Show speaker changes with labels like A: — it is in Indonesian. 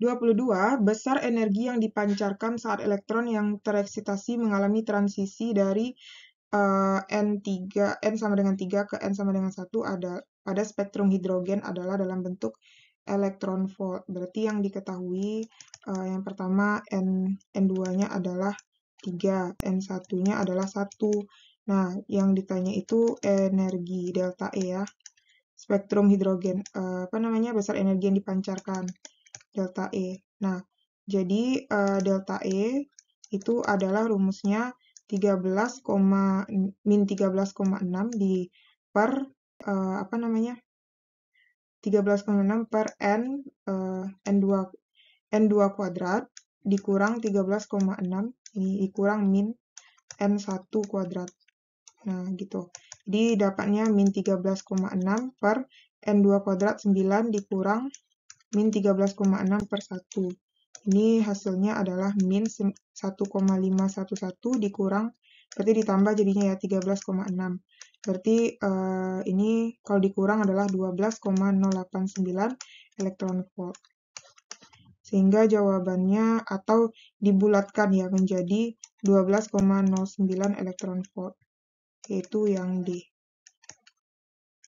A: 22. Besar energi yang dipancarkan saat elektron yang tereksitasi mengalami transisi dari uh, eh, N3, N sama dengan 3 ke N sama dengan 1 ada, pada spektrum hidrogen adalah dalam bentuk elektron volt. Berarti yang diketahui uh, yang pertama N, N2-nya adalah 3, N1-nya adalah 1. Nah, yang ditanya itu energi delta E ya. Spektrum hidrogen, uh, apa namanya, besar energi yang dipancarkan delta E. Nah, jadi uh, delta E itu adalah rumusnya 13, min 13,6 di per uh, apa namanya 13,6 per n uh, n2 n2 kuadrat dikurang 13,6 ini dikurang min n1 kuadrat. Nah, gitu. Jadi dapatnya min 13,6 per n2 kuadrat 9 dikurang min 13,6 per 1. Ini hasilnya adalah min 1,511 dikurang, berarti ditambah jadinya ya 13,6. Berarti uh, ini kalau dikurang adalah 12,089 elektron volt. Sehingga jawabannya atau dibulatkan ya menjadi 12,09 elektron volt, yaitu yang D.